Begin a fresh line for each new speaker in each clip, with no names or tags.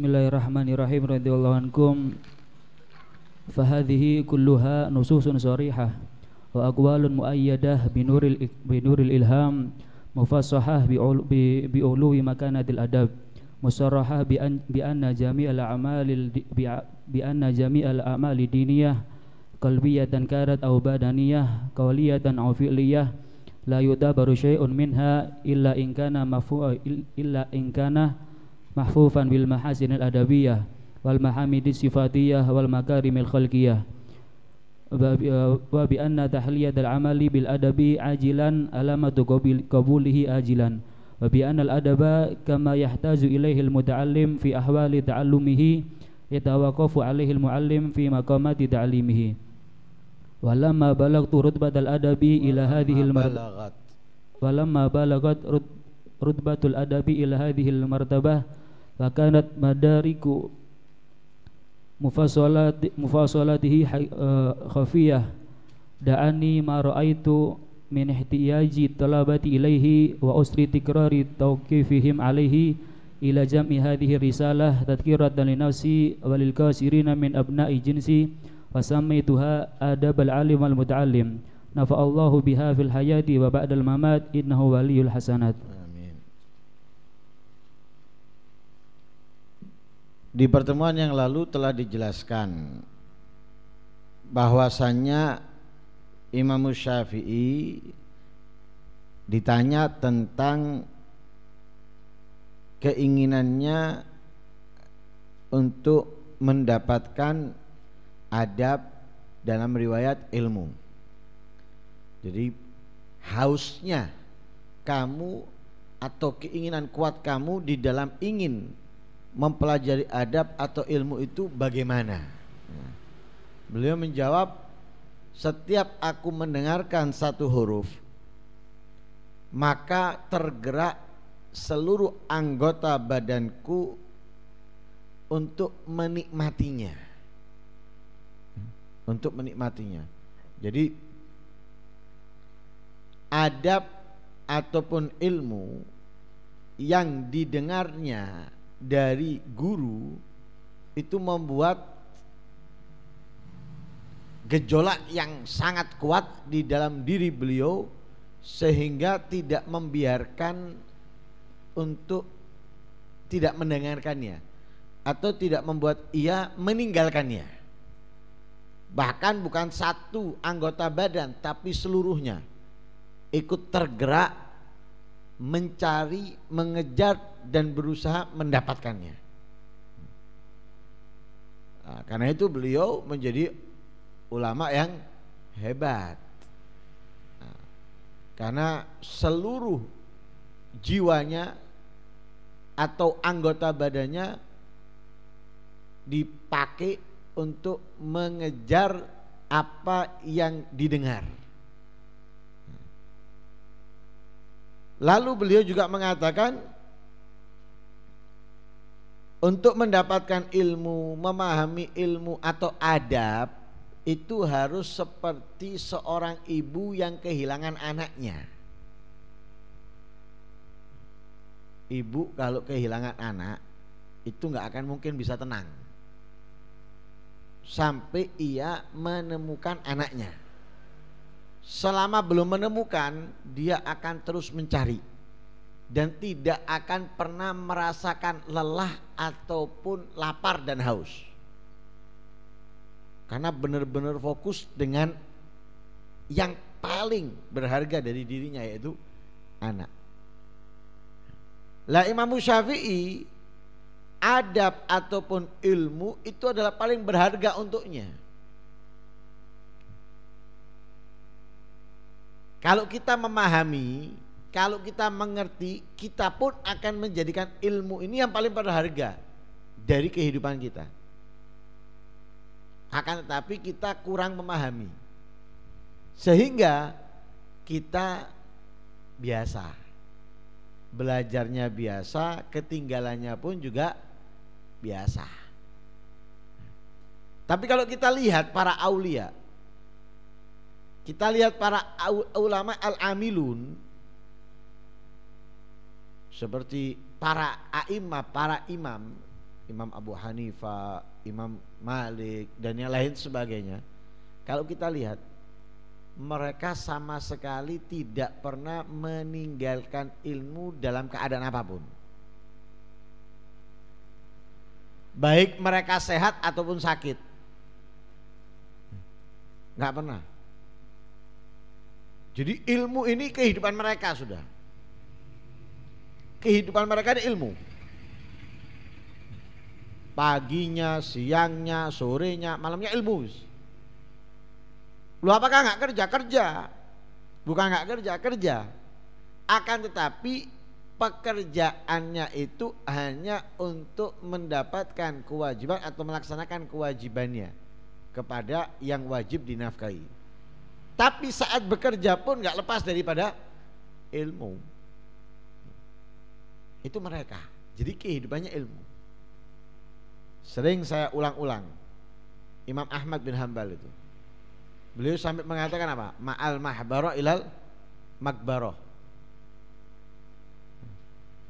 Bismillahirrahmanirrahim radhiyallahu ankum fahadhihi kulluha nususun sarihah wa aqwalun muayyadah binuril binuril ilham mufassahah bi bi ulwi makanatil adab musarrahah bi an bi anna jami'al a'malil bi anna jami'al a'mali diniyah qalbiyatan karat aw badaniyah qawliyatan aw fi'liyah la yudabaru syai'un minha illa in kana mafu illa in kana mahfufan bil mahasin al adabiyah wal mahamidis sifatiyah wal al khalqiyah wa bi uh, anna tahliyat al amali bil adabi ajilan alamatu qabulihi ajilan wa bi anna al adaba kama yahtaju ilaihi al muta'allim fi ahwali ta'allumihi yatawaqafu alaihi al muallim fi maqamati ta'limihi walamma balagtu rutbat al adabi ila hadhihi al martabat walamma balagat rutbatul adabi ila hadhihi al martabah Fakanat madariku mufasalati mufasalatihi eh, khafiyah da'ani ma ra'aitu min ihtiyaji talabati ilaihi wa usri tikrari tawqifihim alaihi ila jam'i hadhihi risalah tadhkiratan li nafsi walil kasirina min abna'i jinsi wa sammaituha adabal alim al muta'allim nafa Allahu biha fil hayati wa ba'dal mamat innahu waliyul hasanat
Di pertemuan yang lalu telah dijelaskan bahwasannya Imam Syafi'i ditanya tentang keinginannya untuk mendapatkan adab dalam riwayat ilmu. Jadi hausnya kamu atau keinginan kuat kamu di dalam ingin mempelajari adab atau ilmu itu bagaimana? beliau menjawab, setiap aku mendengarkan satu huruf, maka tergerak seluruh anggota badanku untuk menikmatinya. Untuk menikmatinya. Jadi adab ataupun ilmu yang didengarnya dari guru itu membuat gejolak yang sangat kuat di dalam diri beliau sehingga tidak membiarkan untuk tidak mendengarkannya atau tidak membuat ia meninggalkannya bahkan bukan satu anggota badan tapi seluruhnya ikut tergerak mencari mengejar dan berusaha mendapatkannya. Nah, karena itu beliau menjadi ulama yang hebat. Nah, karena seluruh jiwanya atau anggota badannya dipakai untuk mengejar apa yang didengar. Lalu beliau juga mengatakan untuk mendapatkan ilmu, memahami ilmu atau adab itu harus seperti seorang ibu yang kehilangan anaknya. Ibu kalau kehilangan anak itu nggak akan mungkin bisa tenang sampai ia menemukan anaknya. Selama belum menemukan, dia akan terus mencari dan tidak akan pernah merasakan lelah ataupun lapar dan haus. Karena benar-benar fokus dengan yang paling berharga dari dirinya yaitu anak. Lah Imam Syafi'i adab ataupun ilmu itu adalah paling berharga untuknya. Kalau kita memahami kalau kita mengerti, kita pun akan menjadikan ilmu ini yang paling berharga dari kehidupan kita. Akan tetapi kita kurang memahami. Sehingga kita biasa. Belajarnya biasa, ketinggalannya pun juga biasa. Tapi kalau kita lihat para aulia, kita lihat para ulama al-amilun, seperti para aima, para imam, Imam Abu Hanifah, Imam Malik dan yang lain sebagainya. Kalau kita lihat mereka sama sekali tidak pernah meninggalkan ilmu dalam keadaan apapun. Baik mereka sehat ataupun sakit. Nggak pernah. Jadi ilmu ini kehidupan mereka sudah kehidupan mereka ini ilmu paginya siangnya sorenya malamnya ilmu lu apakah nggak kerja kerja bukan nggak kerja kerja akan tetapi pekerjaannya itu hanya untuk mendapatkan kewajiban atau melaksanakan kewajibannya kepada yang wajib dinafkahi tapi saat bekerja pun nggak lepas daripada ilmu itu mereka. Jadi kehidupannya ilmu. Sering saya ulang-ulang. Imam Ahmad bin Hambal itu. Beliau sampai mengatakan apa? Ma'al mahbaro ilal makbaro.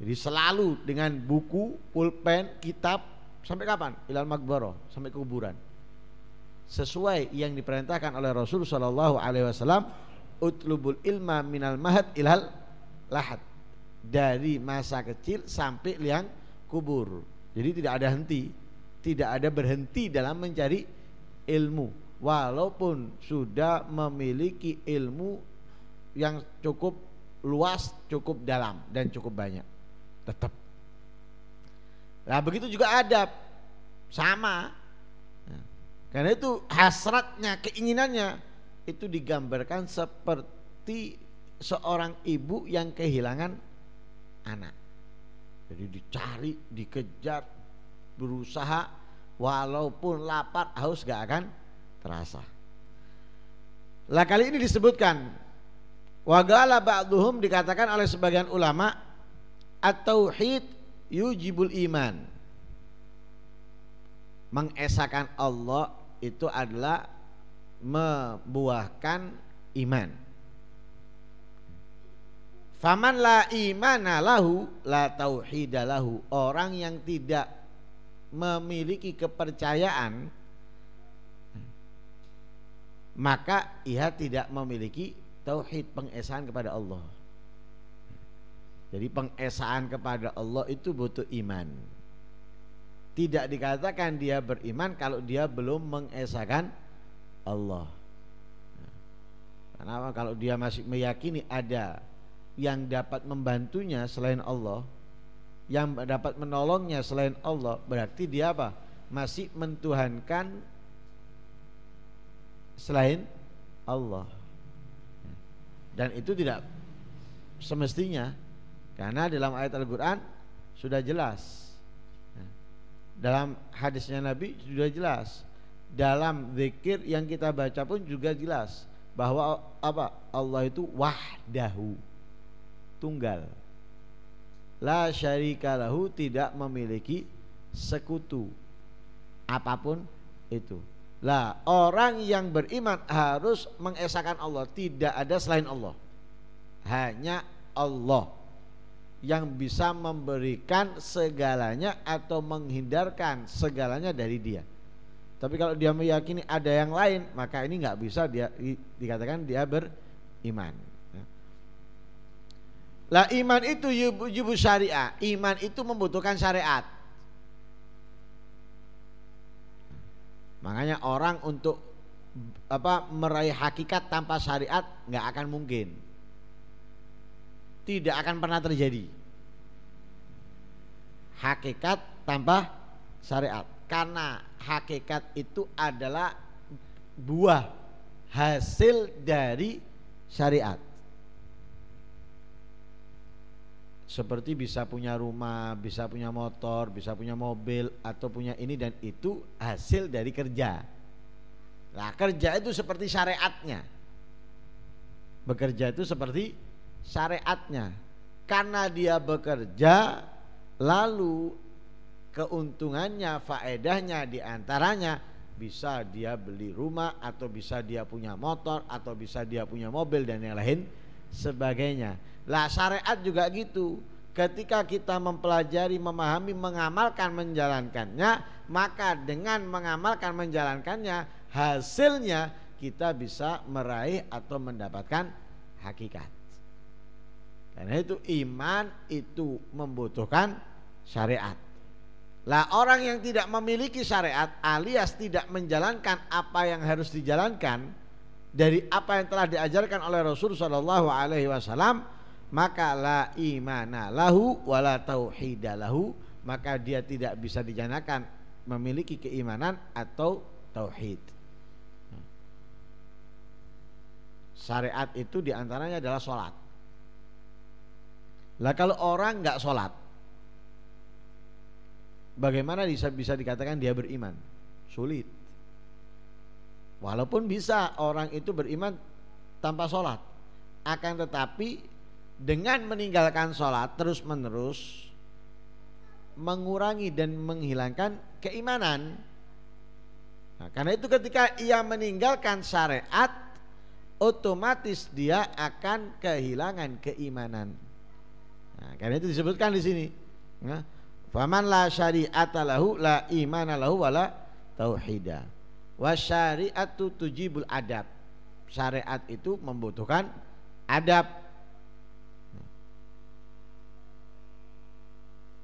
Jadi selalu dengan buku, pulpen, kitab sampai kapan? Ilal makbaro, sampai kuburan. Sesuai yang diperintahkan oleh Rasul Shallallahu alaihi wasallam, utlubul ilma minal mahat ilal lahat dari masa kecil sampai liang kubur. Jadi tidak ada henti, tidak ada berhenti dalam mencari ilmu walaupun sudah memiliki ilmu yang cukup luas, cukup dalam dan cukup banyak. Tetap. Nah, begitu juga adab. Sama. Ya. karena itu hasratnya, keinginannya itu digambarkan seperti seorang ibu yang kehilangan anak. Jadi dicari, dikejar, berusaha walaupun lapar haus gak akan terasa. Lah kali ini disebutkan wagala ba'duhum dikatakan oleh sebagian ulama at-tauhid yujibul iman. Mengesahkan Allah itu adalah membuahkan iman. Faman la imana lahu la tauhida Orang yang tidak memiliki kepercayaan maka ia tidak memiliki tauhid pengesaan kepada Allah. Jadi pengesaan kepada Allah itu butuh iman. Tidak dikatakan dia beriman kalau dia belum mengesahkan Allah. Kenapa? kalau dia masih meyakini ada yang dapat membantunya selain Allah yang dapat menolongnya selain Allah berarti dia apa masih mentuhankan selain Allah dan itu tidak semestinya karena dalam ayat Al-Quran sudah jelas dalam hadisnya Nabi sudah jelas dalam zikir yang kita baca pun juga jelas bahwa apa Allah itu wahdahu tunggal. La syarika lahu tidak memiliki sekutu apapun itu. Lah, orang yang beriman harus mengesahkan Allah, tidak ada selain Allah. Hanya Allah yang bisa memberikan segalanya atau menghindarkan segalanya dari dia. Tapi kalau dia meyakini ada yang lain, maka ini nggak bisa dia dikatakan dia beriman. Lah iman itu yubu syariah. Iman itu membutuhkan syariat. Makanya orang untuk apa meraih hakikat tanpa syariat nggak akan mungkin. Tidak akan pernah terjadi. Hakikat tanpa syariat. Karena hakikat itu adalah buah hasil dari syariat. seperti bisa punya rumah, bisa punya motor, bisa punya mobil atau punya ini dan itu hasil dari kerja. Nah, kerja itu seperti syariatnya. Bekerja itu seperti syariatnya. Karena dia bekerja lalu keuntungannya, faedahnya diantaranya bisa dia beli rumah atau bisa dia punya motor atau bisa dia punya mobil dan yang lain sebagainya. Lah syariat juga gitu. Ketika kita mempelajari, memahami, mengamalkan, menjalankannya, maka dengan mengamalkan, menjalankannya, hasilnya kita bisa meraih atau mendapatkan hakikat. Karena itu iman itu membutuhkan syariat. Lah orang yang tidak memiliki syariat alias tidak menjalankan apa yang harus dijalankan dari apa yang telah diajarkan oleh Rasul saw maka la imana lahu wala tauhida lahu maka dia tidak bisa dijanakan memiliki keimanan atau tauhid. Syariat itu diantaranya adalah sholat. Lah kalau orang nggak sholat, bagaimana bisa bisa dikatakan dia beriman? Sulit. Walaupun bisa orang itu beriman tanpa sholat, akan tetapi dengan meninggalkan sholat terus menerus mengurangi dan menghilangkan keimanan nah, karena itu ketika ia meninggalkan syariat otomatis dia akan kehilangan keimanan nah, karena itu disebutkan di sini nah, faman la syariat lahu la imana lahu wala tauhida wa syariat tujibul adab syariat itu membutuhkan adab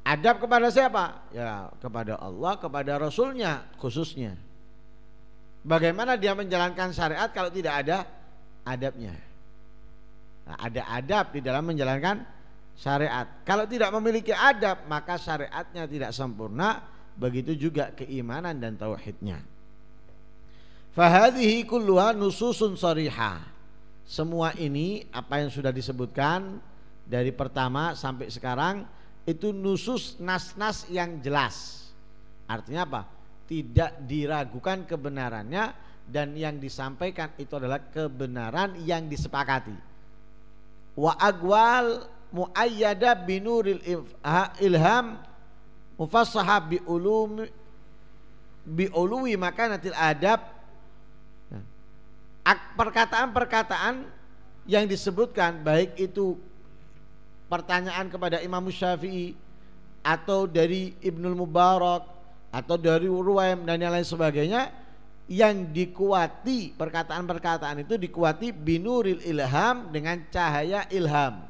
Adab kepada siapa? Ya kepada Allah, kepada Rasulnya khususnya. Bagaimana dia menjalankan syariat kalau tidak ada adabnya? Nah, ada adab di dalam menjalankan syariat. Kalau tidak memiliki adab, maka syariatnya tidak sempurna. Begitu juga keimanan dan tauhidnya. Fahadhihi kulluha nususun sariha. Semua ini apa yang sudah disebutkan dari pertama sampai sekarang itu nusus nas-nas yang jelas. Artinya apa? Tidak diragukan kebenarannya dan yang disampaikan itu adalah kebenaran yang disepakati. Wa agwal muayyada binuril ilham mufassaha bi ulumi bi ulwi makanatil adab
nah,
perkataan-perkataan yang disebutkan baik itu pertanyaan kepada Imam Syafi'i atau dari Ibnul Mubarak atau dari Ruwaim dan yang lain sebagainya yang dikuati perkataan-perkataan itu dikuati binuril ilham dengan cahaya ilham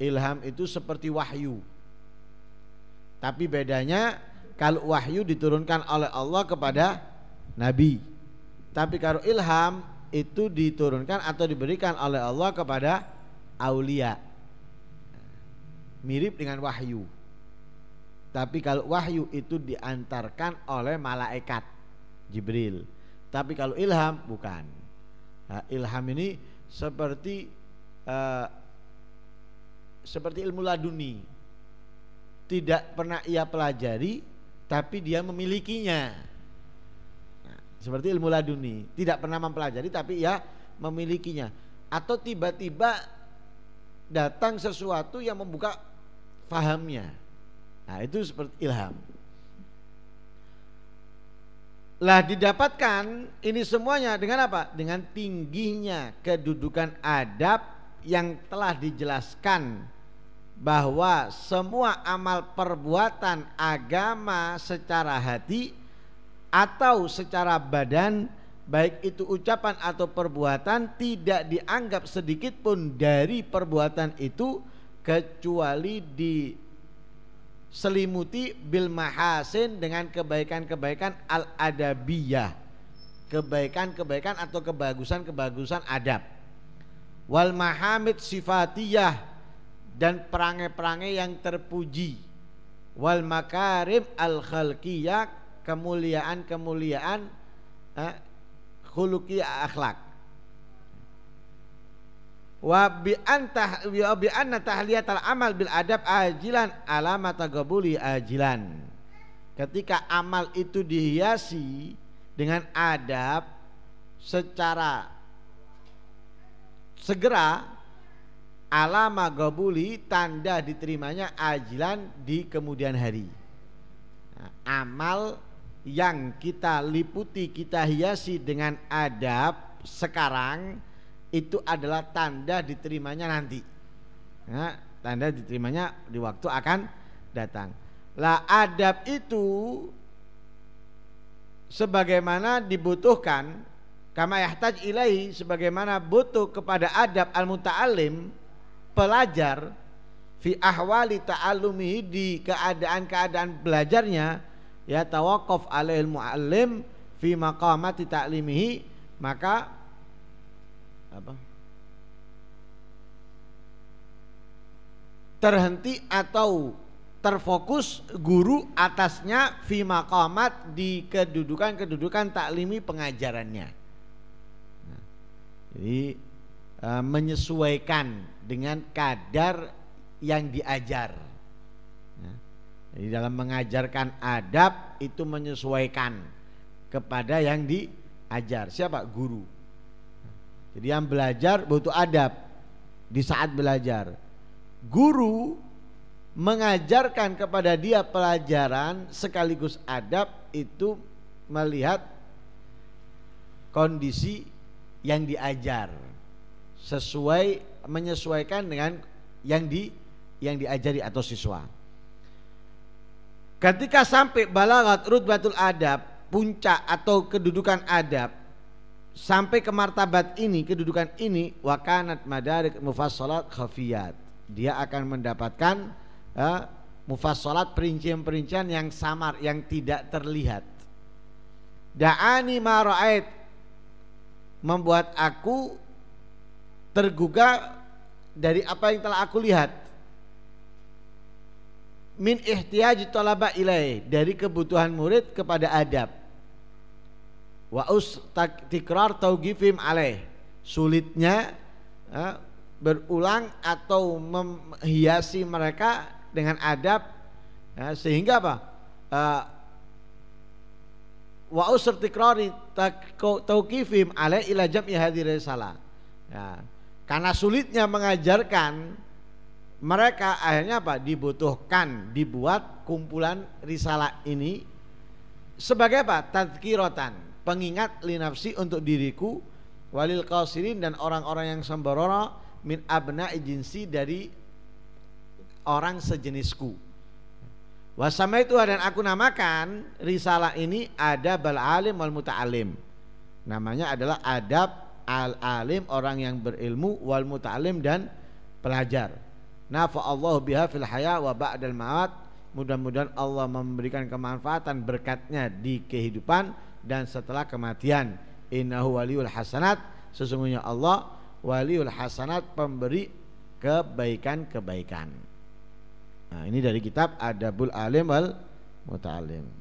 ilham itu seperti wahyu tapi bedanya kalau wahyu diturunkan oleh Allah kepada nabi tapi kalau ilham itu diturunkan atau diberikan oleh Allah kepada aulia mirip dengan wahyu tapi kalau wahyu itu diantarkan oleh malaikat Jibril tapi kalau ilham bukan nah, ilham ini seperti uh, seperti ilmu laduni tidak pernah ia pelajari tapi dia memilikinya nah, seperti ilmu laduni tidak pernah mempelajari tapi ia memilikinya atau tiba-tiba datang sesuatu yang membuka fahamnya. Nah, itu seperti ilham. Lah didapatkan ini semuanya dengan apa? Dengan tingginya kedudukan adab yang telah dijelaskan bahwa semua amal perbuatan agama secara hati atau secara badan baik itu ucapan atau perbuatan tidak dianggap sedikit pun dari perbuatan itu kecuali di selimuti bil mahasin dengan kebaikan-kebaikan al adabiyah kebaikan-kebaikan atau kebagusan-kebagusan adab wal mahamid sifatiyah dan perangai-perangai yang terpuji wal makarim al khalqiyah kemuliaan-kemuliaan eh, khuluki akhlak wa bi antah wa bi anna tahliyatal amal bil adab ajilan alamata gabuli ajilan ketika amal itu dihiasi dengan adab secara segera alama gobuli tanda diterimanya ajilan di kemudian hari nah, amal yang kita liputi, kita hiasi dengan adab sekarang itu adalah tanda diterimanya nanti. Ya, tanda diterimanya di waktu akan datang. Lah adab itu sebagaimana dibutuhkan kama yahtaj ilahi sebagaimana butuh kepada adab al-muta'alim pelajar fi ahwali ta'alumihi di keadaan-keadaan belajarnya ya tawakof alaihil muallim fi maqamati ta'limihi maka apa terhenti atau terfokus guru atasnya fi maqamat di kedudukan-kedudukan taklimi pengajarannya. Nah, jadi e, menyesuaikan dengan kadar yang diajar. Jadi dalam mengajarkan adab itu menyesuaikan kepada yang diajar. Siapa? Guru. Jadi yang belajar butuh adab di saat belajar. Guru mengajarkan kepada dia pelajaran sekaligus adab itu melihat kondisi yang diajar sesuai menyesuaikan dengan yang di yang diajari atau siswa. Ketika sampai balagat rutbatul adab, puncak atau kedudukan adab sampai ke martabat ini, kedudukan ini wakanat madarik mufassalat khafiyat. Dia akan mendapatkan ya, mufassalat perincian-perincian yang samar, yang tidak terlihat. Da'ani ma membuat aku tergugah dari apa yang telah aku lihat min ihtiyaj talaba ilai dari kebutuhan murid kepada adab wa us tikrar taugifim alaih sulitnya berulang atau menghiasi mereka dengan adab ya, sehingga apa wa us tikrari taukifim alaih ila jam'i hadhihi risalah ya karena sulitnya mengajarkan mereka akhirnya apa dibutuhkan dibuat kumpulan risalah ini sebagai apa tadkiratan pengingat linafsi untuk diriku walil kausirin dan orang-orang yang sembarono min abna ijinsi dari orang sejenisku wasama itu dan aku namakan risalah ini ada bal alim wal alim namanya adalah adab al alim orang yang berilmu wal alim dan pelajar nafa Allah biha fil haya wa ba'dal ma'at mudah-mudahan Allah memberikan kemanfaatan berkatnya di kehidupan dan setelah kematian innahu waliyul hasanat sesungguhnya Allah waliul hasanat pemberi kebaikan-kebaikan nah ini dari kitab Adabul Alim wal Muta'alim